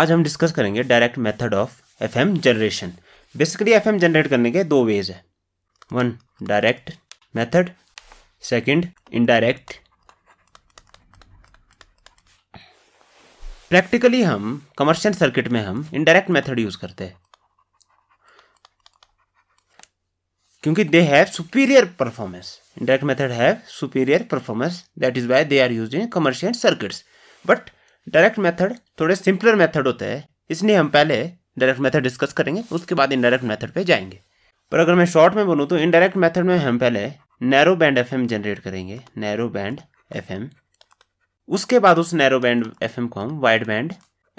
आज हम डिस्कस करेंगे direct method of F generation basically F generate करने के दो वेज है one direct method second indirect practically हम कमर्शियल सर्किट में हम इनडायरेक्ट मेथड यूज़ करते हैं क्योंकि they have superior performance indirect method have superior performance that is why they are use in commercial circuits but direct method थोड़े simpler method होते हैं इसलिए हम पहले डायरेक्ट मेथड डिस्कस करेंगे उसके बाद इनडायरेक्ट मेथड पे जाएंगे पर अगर मैं शॉर्ट में बोलूँ तो इनडायरेक्ट मेथड में हम पहले नैरो बैंड एफ जनरेट करेंगे नैरो बैंड एफ उसके बाद उस नैरो बैंड एफ को हम वाइड बैंड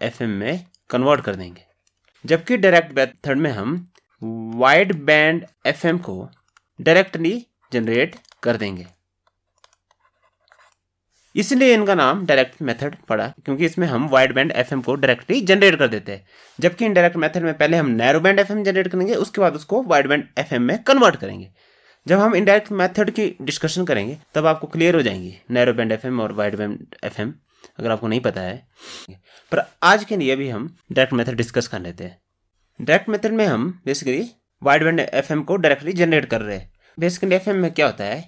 एफ में कन्वर्ट कर देंगे जबकि डायरेक्ट मेथड में हम वाइड बैंड एफ को डायरेक्टली जनरेट कर देंगे इसलिए इनका नाम डायरेक्ट मेथड पड़ा क्योंकि इसमें हम वाइड बैंड एफ को डायरेक्टली जनरेट कर देते हैं जबकि इनडायरेक्ट मेथड में पहले हम नैरो बैंड एफ जनरेट करेंगे उसके बाद उसको वाइड बैंड एफ में कन्वर्ट करेंगे जब हम इनडायरेक्ट मेथड की डिस्कशन करेंगे तब आपको क्लियर हो जाएंगी नैरो बैंड एफ और वाइड बैंड एफ अगर आपको नहीं पता है पर आज के लिए भी हम डायरेक्ट मेथड डिस्कस कर लेते हैं डायरेक्ट मेथड में हम बेसिकली वाइड बैंड एफ को डायरेक्टली जनरेट कर रहे हैं बेसिकली एफ में क्या होता है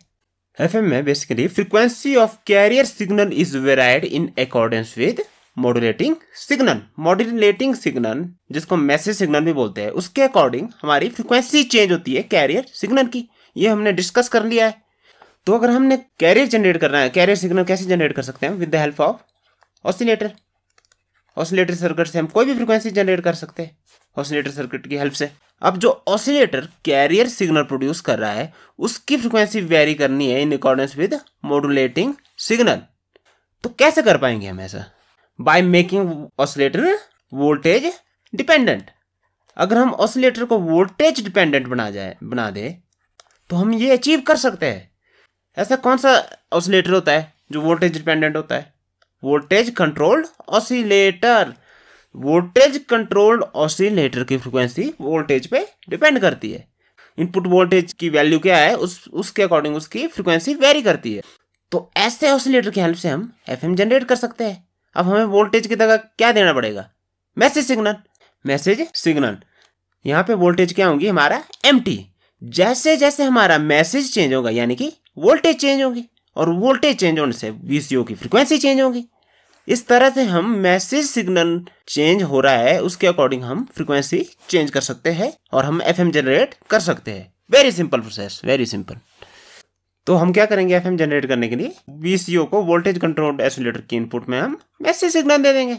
FM में basically frequency of carrier signal is varied in accordance with modulating signal modulating signal जिसको मैसेज सिग्नल भी बोलते हैं उसके अकॉर्डिंग हमारी फ्रीक्वेंसी चेंज होती है कैरियर सिग्नल की ये हमने डिस्कस कर लिया है तो अगर हमने कैरियर जनरेट करना है कैरियर सिग्नल कैसे जनरेट कर सकते हैं with the help of oscillator oscillator circuit से हम कोई भी फ्रीक्वेंसी जनरेट कर सकते हैं ऑसिलेटर सर्किट की हेल्प से अब जो ऑसिलेटर कैरियर सिग्नल प्रोड्यूस कर रहा है उसकी फ्रिक्वेंसी वेरी करनी है in accordance with modulating signal तो कैसे कर पाएंगे हम ऐसा by making oscillator voltage dependent अगर हम ऑसिलेटर को वोल्टेज डिपेंडेंट बना जाए बना दे तो हम ये अचीव कर सकते हैं ऐसा कौन सा ऑसिलेटर होता है जो वोल्टेज डिपेंडेंट होता है voltage controlled oscillator voltage controlled oscillator की फ्रिक्वेंसी वोल्टेज पे डिपेंड करती है इनपुट वोल्टेज की वैल्यू क्या है उस उसके अकॉर्डिंग उसकी फ्रिक्वेंसी वेरी करती है तो ऐसे ऑसिलेटर की हेल्प से हम एफ जनरेट कर सकते हैं अब हमें वोल्टेज की जगह क्या देना पड़ेगा मैसेज सिग्नल मैसेज सिग्नल यहाँ पे वोल्टेज क्या होगी हमारा एम जैसे जैसे हमारा मैसेज चेंज होगा यानी कि वोल्टेज चेंज होगी और वोल्टेज चेंज होने से वीसीओ की फ्रिक्वेंसी चेंज होगी इस तरह से हम मैसेज सिग्नल चेंज हो रहा है उसके अकॉर्डिंग हम फ्रीक्वेंसी चेंज कर सकते हैं और हम एफ जनरेट कर सकते हैं very simple process very simple तो हम क्या करेंगे एफ जनरेट करने के लिए वीसीओ को वोल्टेज कंट्रोल्ड एसोलेटर के इनपुट में हम मैसेज सिग्नल दे देंगे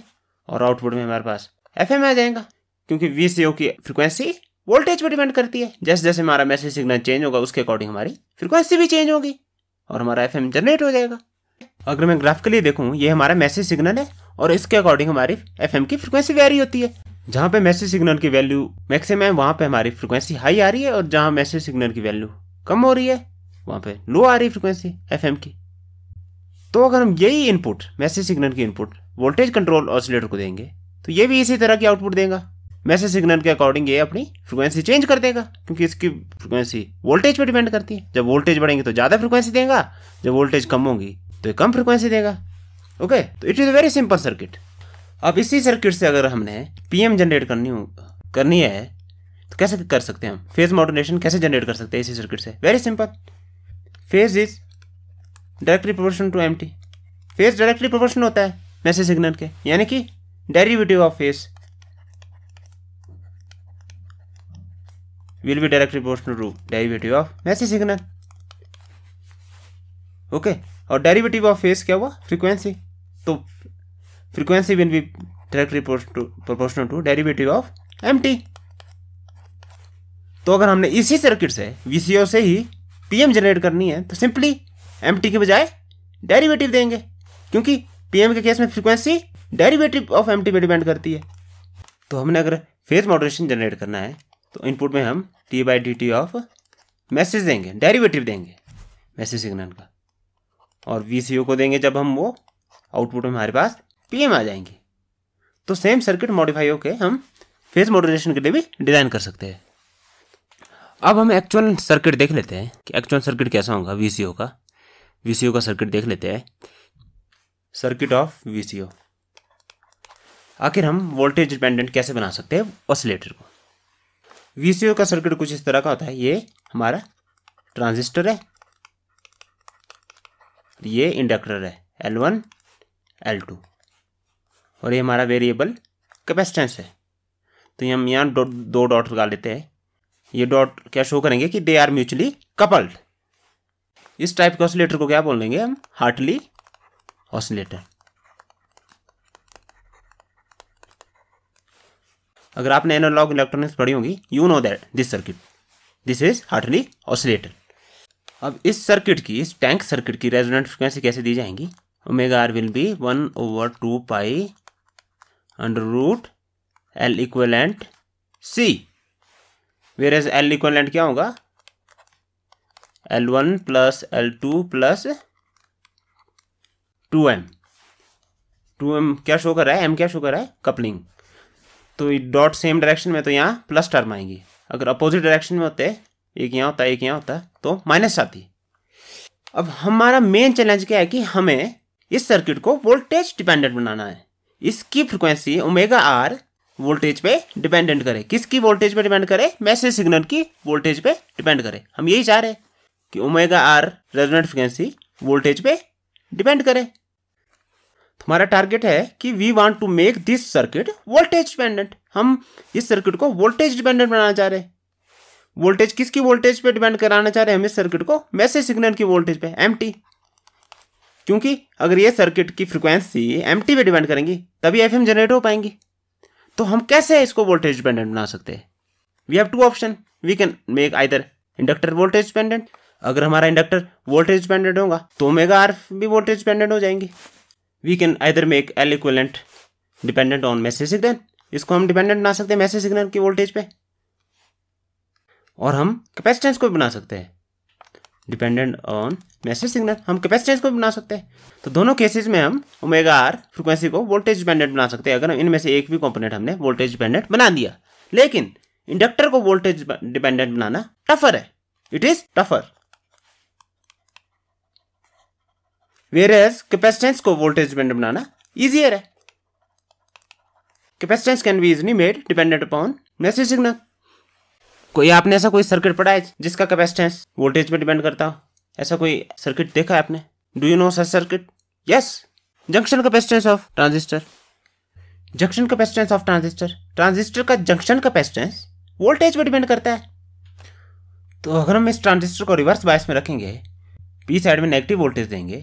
और आउटपुट में हमारे पास एफ आ जाएगा क्योंकि वीसीओ की फ्रिक्वेंसी वोल्टेज पर डिपेंड करती है जैसे जैसे हमारा मैसेज सिग्नल चेंज होगा उसके अकॉर्डिंग हमारी फ्रिक्वेंसी भी चेंज होगी और हमारा एफ जनरेट हो जाएगा अगर मैं ग्राफिकली देखूँ ये हमारा मैसेज सिग्नल है और इसके अकॉर्डिंग हमारी एफ की फ्रिक्वेंसी वेरी होती है जहाँ पे मैसेज सिग्नल की वैल्यू मैक्सिमम है वहाँ पे हमारी फ्रिक्वेंसी हाई आ रही है और जहाँ मैसेज सिग्नल की वैल्यू कम हो रही है वहाँ पे लो आ रही है फ्रिक्वेंसी एफ की तो अगर हम यही इनपुट मैसेज सिग्नल की इनपुट वोल्टेज कंट्रोल ऑसिलेटर को देंगे तो ये भी इसी तरह की आउटपुट देगा मैसेज सिग्नल के अकॉर्डिंग ये अपनी फ्रिक्वेंसी चेंज कर देगा क्योंकि इसकी फ्रिक्वेंसी वोल्टेज पर डिपेंड करती है जब वोल्टेज बढ़ेंगे तो ज़्यादा फ्रिक्वेंसी देगा जब वोल्टेज कम होगी तो ये कम फ्रिक्वेंसी देगा ओके तो it is very simple circuit अब इसी सर्किट से अगर हमने पीएम जनरेट करनी हो करनी है तो कैसे कर सकते हैं हम फेज मॉडुलेशन कैसे जनरेट कर सकते हैं इसी सर्किट से very simple phase is directly proportion to M phase directly proportion होता है मैसेज सिग्नल के यानी कि derivative of phase will be directly proportional to derivative of message signal okay और डेरिवेटिव ऑफ फेस क्या हुआ फ्रीक्वेंसी तो frequency will be directly proportional to derivative of M तो अगर हमने इसी सर्किट से ओ से ही पीएम जनरेट करनी है तो सिंपली एम के बजाय डेरिवेटिव देंगे क्योंकि पीएम के केस में फ्रीक्वेंसी डेरिवेटिव ऑफ एम पे डिपेंड करती है तो हमने अगर फेज मॉडरेशन जनरेट करना है तो इनपुट में हम T by D T of message देंगे डेरिवेटिव देंगे मैसेज सिग्नल का और वी को देंगे जब हम वो आउटपुट में हमारे पास पी आ जाएंगे तो सेम सर्किट मॉडिफाई होकर हम फेज मॉडुलेशन के लिए भी डिज़ाइन कर सकते हैं अब हम एक्चुअल सर्किट देख लेते हैं कि एक्चुअल सर्किट कैसा होगा वी का वी का सर्किट देख लेते हैं सर्किट ऑफ वी आखिर हम वोल्टेज डिपेंडेंट कैसे बना सकते हैं ऑसिलेटर को वी का सर्किट कुछ इस तरह का होता है ये हमारा ट्रांजिस्टर है ये इंडक्टर है एल वन एल टू और ये हमारा वेरिएबल कैपेसिटेंस है तो हम यहाँ डॉट दो डॉट लगा लेते हैं ये डॉट क्या शो करेंगे कि दे आर म्यूचुअली कपल्ड इस टाइप के ऑसिलेटर को क्या बोल देंगे हम हार्टली ऑसिलेटर अगर आपने एनालॉग इलेक्ट्रॉनिक्स पढ़ी होगी you know that this circuit this is Hartley oscillator अब इस सर्किट की इस टैंक सर्किट की रेजोनेंट फ्रिक्वेंसी कैसे दी जाएंगी omega R will be one over two pi under root L equivalent C whereas L equivalent क्या होगा L one plus L two plus two M two M क्या show कर रहा है एम क्या शो कर रहा है कपलिंग तो डॉट सेम डायरेक्शन में तो यहाँ प्लस टर्म आएंगी अगर अपोजिट डायरेक्शन में होते एक यहाँ होता है एक यहाँ होता है तो माइनस आती अब हमारा मेन चैलेंज क्या है कि हमें इस सर्किट को वोल्टेज डिपेंडेंट बनाना है इसकी फ्रिक्वेंसी ओमेगा आर वोल्टेज पे डिपेंडेंट करे किसकी वोल्टेज पे डिपेंड करे मैसेज सिग्नल की वोल्टेज पे डिपेंड करे हम यही चाह रहे हैं कि omega R resonant frequency voltage पे डिपेंड करे हमारा टारगेट है कि we want to make this circuit voltage dependent हम इस सर्किट को वोल्टेज डिपेंडेंट बनाना चाह रहे हैं वोल्टेज किसकी वोल्टेज पे डिपेंड कराना चाह रहे हैं हम इस सर्किट को मैसेज सिग्नल की वोल्टेज पे एम क्योंकि अगर ये सर्किट की फ्रिक्वेंसी एम टी पे डिपेंड करेंगी तभी एफ जनरेट हो पाएंगी तो हम कैसे इसको वोल्टेज डिपेंडेंट बना सकते हैं we have two option we can make either inductor voltage dependent अगर हमारा इंडक्टर वोल्टेज डिपेंडेंट होगा तो ओमेगा आर भी वोल्टेज डिपेंडेंट हो जाएंगी we can either make L equivalent dependent on message signal इसको हम डिपेंडेंट बना सकते हैं मैसेज सिग्नल की वोल्टेज पे और हम कैपेसिटेंस को भी बना सकते हैं डिपेंडेंट ऑन मैसेज सिग्नल हम कैपेसिटेंस को भी बना सकते हैं तो दोनों केसेस में हम ओमेगा आर फ्रिक्वेंसी को वोल्टेज डिपेंडेंट बना सकते हैं अगर हम इनमें से एक भी कंपोनेंट हमने वोल्टेज डिपेंडेंट बना दिया लेकिन इंडक्टर को वोल्टेज डिपेंडेंट बनाना टफर है it is tougher whereas capacitance को वोल्टेज डिपेंडेंट बनाना ईजियर है capacitance can be easily made dependent upon message signal कोई आपने ऐसा कोई सर्किट पढ़ा है जिसका कैपेसिटेंस वोल्टेज पर डिपेंड करता हो ऐसा कोई सर्किट देखा है आपने do you know such circuit yes junction capacitance of transistor junction capacitance of transistor transistor का जंक्शन कैपेसिटेंस वोल्टेज पर डिपेंड करता है तो अगर हम इस ट्रांजिस्टर को रिवर्स बायस में रखेंगे पी साइड में नेगेटिव वोल्टेज देंगे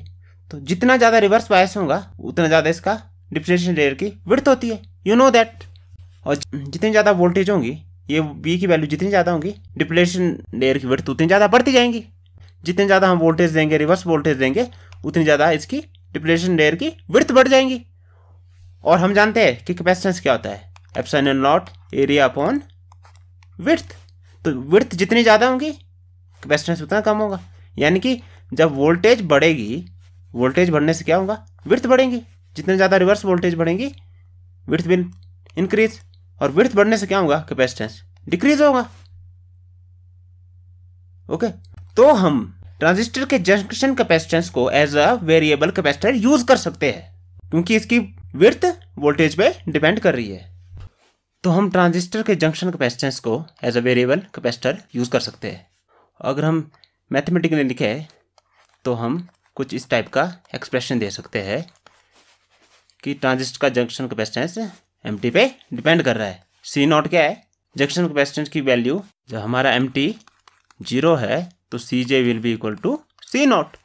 तो जितना ज़्यादा रिवर्स बायस होगा उतना ज़्यादा इसका डिप्रेशन लेयर की विर्थ होती है यू नो दैट और जितनी ज़्यादा वोल्टेज होंगी ये बी की वैल्यू जितनी ज़्यादा होगी डिप्लेशन लेयर की वर्थ उतनी ज़्यादा बढ़ती जाएंगी जितने ज़्यादा हम वोल्टेज देंगे रिवर्स वोल्टेज देंगे उतनी ज़्यादा इसकी डिप्लेशन लेयर की वर्थ बढ़ जाएंगी और हम जानते हैं कि कैपेसिटेंस क्या होता है एप्सन नॉट एरिया अपॉन विर्थ तो विर्थ जितनी ज़्यादा होंगी कैपेसिटेंस उतना कम होगा यानी कि जब वोल्टेज बढ़ेगी वोल्टेज बढ़ने से क्या होगा विर्थ बढ़ेंगी जितने ज़्यादा रिवर्स वोल्टेज बढ़ेंगी विर्थ विल इंक्रीज़ और विर्थ बढ़ने से क्या होगा कैपेसिटेंस डिक्रीज होगा ओके तो हम ट्रांजिस्टर के जंक्शन कैपेसिटेंस को as a variable capacitor use कर सकते हैं क्योंकि इसकी विर्थ वोल्टेज पे डिपेंड कर रही है तो हम ट्रांजिस्टर के जंक्शन कैपेसिटेंस को as a variable capacitor use कर सकते हैं अगर हम मैथमेटिकली लिखे तो हम कुछ इस टाइप का एक्सप्रेशन दे सकते हैं कि ट्रांजिस्टर का जंक्शन कैपेसिटेंस एम पे डिपेंड कर रहा है सी नॉट क्या है जंक्शन कैपेसिटेंस की वैल्यू जब हमारा एम टी जीरो है तो C J will be equal to C naught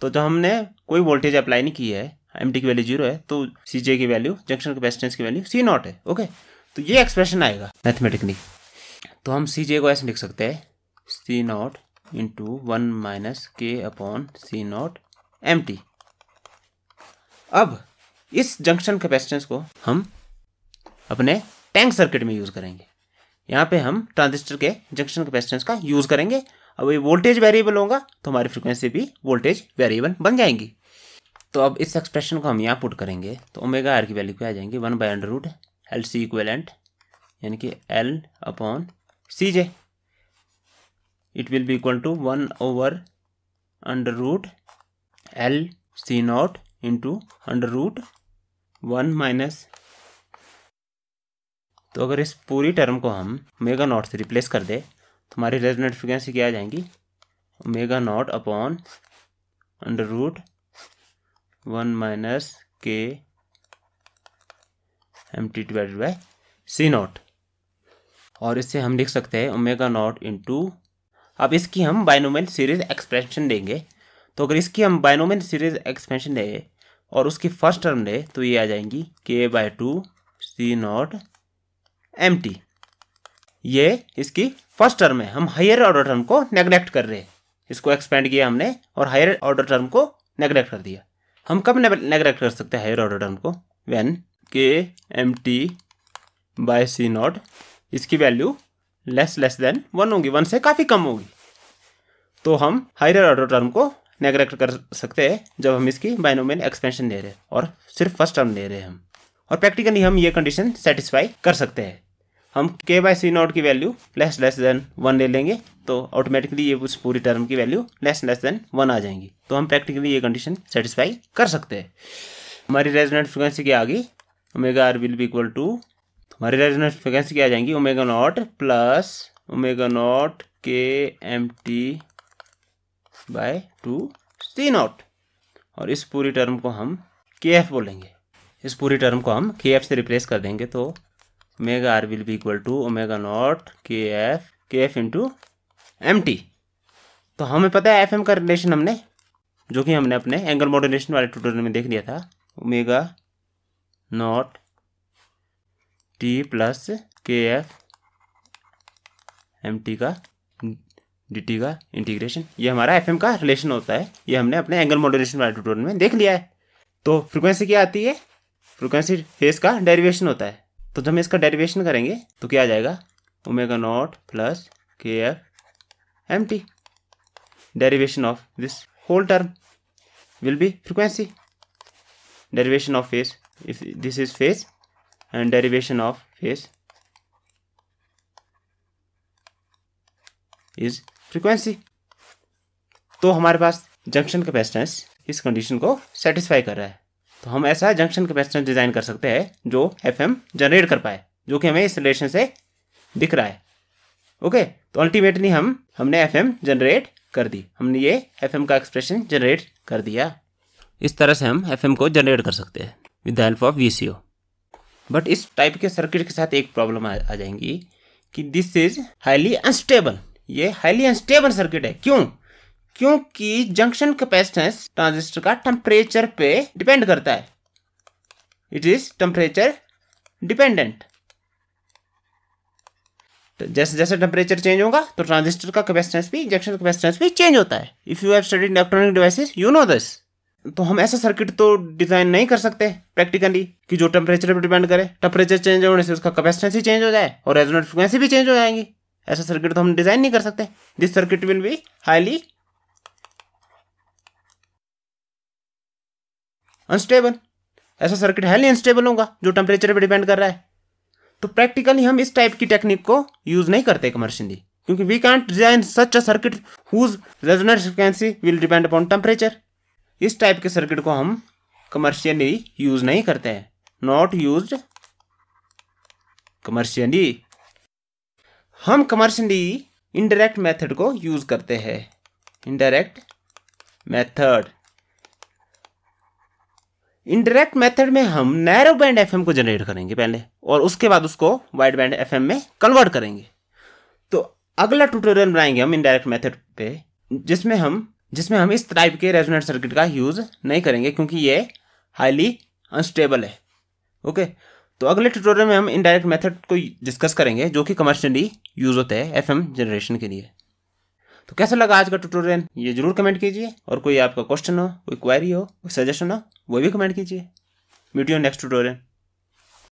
तो जब हमने कोई वोल्टेज अप्लाई नहीं की है एम टी की वैल्यू जीरो है तो सी जे की वैल्यू जंक्शन कैपेसिटेंस की वैल्यू सी नॉट है ओके तो ये एक्सप्रेशन आएगा मैथमेटिकली तो हम सी जे को ऐसे लिख सकते हैं C naught into one minus K upon C naught M T अब इस जंक्शन कैपेसिटेंस को हम अपने टैंक सर्किट में यूज़ करेंगे यहाँ पे हम ट्रांजिस्टर के जंक्शन कैपेसिटेंस का यूज़ करेंगे अब ये वोल्टेज वेरिएबल होगा तो हमारी फ्रिक्वेंसी भी वोल्टेज वेरिएबल बन जाएंगी तो अब इस एक्सप्रेशन को हम यहाँ पुट करेंगे तो ओमेगा आर की वैल्यू पे आ जाएंगे one by under root L C equivalent यानी कि L upon C J it will be equal to one over under root L C naught into under root one minus तो अगर इस पूरी टर्म को हम मेगा नॉट से replace कर दें तो हमारी रेजोनेट फ्रिक्वेंसी क्या आ जाएंगी omega naught upon under root one minus K M T divided by C naught और इससे हम लिख सकते हैं ओमेगा नॉट टू अब इसकी हम बाइनोमियल सीरीज एक्सपेंशन देंगे तो अगर इसकी हम बाइनोमियल सीरीज एक्सपेंशन दें और उसकी फर्स्ट टर्म लें तो ये आ जाएंगी K by two C naught M T ये इसकी फर्स्ट टर्म है हम हायर ऑर्डर टर्म को नेग्लेक्ट कर रहे हैं इसको एक्सपेंड किया हमने और हायर ऑर्डर टर्म को नेगलेक्ट कर दिया हम कब नेगलेक्ट कर सकते हैं हायर ऑर्डर टर्म को when K M T by C naught इसकी value less less than one होगी वन से काफ़ी कम होगी तो हम हायर ऑर्डर टर्म को नेगलेक्ट कर सकते हैं जब हम इसकी बाइनोमियल एक्सपेंशन दे रहे हैं और सिर्फ फर्स्ट टर्म दे रहे हैं हम और प्रैक्टिकली हम ये कंडीशन सेटिस्फाई कर सकते हैं हम के बाई सी नॉट की value less less than one ले लेंगे तो ऑटोमेटिकली ये उस पूरी टर्म की value less less than one आ जाएंगी तो हम प्रैक्टिकली ये कंडीशन सेटिस्फाई कर सकते हैं हमारी रेजोनेंट फ्रिक्वेंसी क्या आ गई omega R will be equal to हमारी रेजोनेंट फ्रिक्वेंसी क्या आ जाएंगी omega naught plus omega naught K M T by two C naught और इस पूरी टर्म को हम के एफ बोलेंगे इस पूरी टर्म को हम के एफ से रिप्लेस कर देंगे तो omega r will be equal to omega naught K F K F into M T तो हमें पता है एफ एम का रिलेशन हमने जो कि हमने अपने एंगल मॉड्यूलेशन वाले ट्यूटोरियल में देख लिया था omega naught T plus K F M T का डी टी का इंटीग्रेशन ये हमारा एफ एम का रिलेशन होता है ये हमने अपने एंगल मॉड्यूलेशन वाले ट्यूटोरियल में देख लिया है तो फ्रिक्वेंसी क्या आती है फ्रिक्वेंसी फेस का डेरिवेशन होता है तो जब हम इसका डेरिवेशन करेंगे तो क्या आ जाएगा omega naught plus K F M T derivation of this whole term will be frequency derivation of phase if this is phase and derivation of phase is frequency तो हमारे पास जंक्शन कैपेसिटेंस इस condition को satisfy कर रहा है तो हम ऐसा जंक्शन कैपेसिटर डिज़ाइन कर सकते हैं जो एफ जनरेट कर पाए जो कि हमें इस रिलेशन से दिख रहा है ओके तो अल्टीमेटली हम हमने एफ जनरेट कर दी हमने ये एफ का एक्सप्रेशन जनरेट कर दिया इस तरह से हम एफ को जनरेट कर सकते हैं with the help of V but इस टाइप के सर्किट के साथ एक प्रॉब्लम आ, आ जाएंगी कि दिस इज हाईली अनस्टेबल ये हाईली अनस्टेबल सर्किट है क्यों क्योंकि जंक्शन कैपेसिटेंस ट्रांजिस्टर का टेम्परेचर पे डिपेंड करता है इट इज टेम्परेचर डिपेंडेंट जैसे जैसे टेम्परेचर चेंज होगा तो ट्रांजिस्टर का कैपेसिटेंस भी जंक्शन कैपेसिटेंस भी चेंज होता है if you have study electronic devices you know this तो हम ऐसा सर्किट तो डिजाइन नहीं कर सकते प्रैक्टिकली कि जो टेम्परेचर पर डिपेंड करे टेम्परेचर चेंज होने से उसका कैपेसिटेंस ही चेंज हो जाए और रेजोनेंट फ्रिक्वेंसी भी चेंज हो जाएंगी ऐसा सर्किट तो हम डिजाइन नहीं कर सकते this circuit will be highly unstable ऐसा सर्किट है नहीं अनस्टेबल होगा जो टेम्परेचर पर डिपेंड कर रहा है तो प्रैक्टिकली हम इस टाइप की टेक्निक को यूज़ नहीं करते कमर्शियली क्योंकि we can't design such a circuit whose resonance frequency will depend upon temperature इस टाइप के सर्किट को हम कमर्शियली यूज़ नहीं करते हैं नॉट यूज कमर्शियली हम कमर्शियली इनडायरेक्ट मेथड को यूज़ करते हैं इनडायरेक्ट मेथड इनडायरेक्ट मेथड में हम नैरो बैंड एफ को जनरेट करेंगे पहले और उसके बाद उसको वाइड बैंड एफ में कन्वर्ट करेंगे तो अगला ट्यूटोरियल बनाएंगे हम इनडायरेक्ट मेथड पे जिसमें हम जिसमें हम इस टाइप के रेजोनेंट सर्किट का यूज़ नहीं करेंगे क्योंकि ये हाईली अनस्टेबल है ओके तो अगले ट्यूटोरियल में हम इनडायरेक्ट मेथड को डिस्कस करेंगे जो कि कमर्शियली यूज़ होते हैं एफएम जनरेशन के लिए तो कैसा लगा आज का ट्यूटोरियल ये जरूर कमेंट कीजिए और कोई आपका क्वेश्चन हो कोई क्वारी हो कोई सजेशन हो वो भी कमेंट कीजिए मीडियो नेक्स्ट ट्यूटोरियल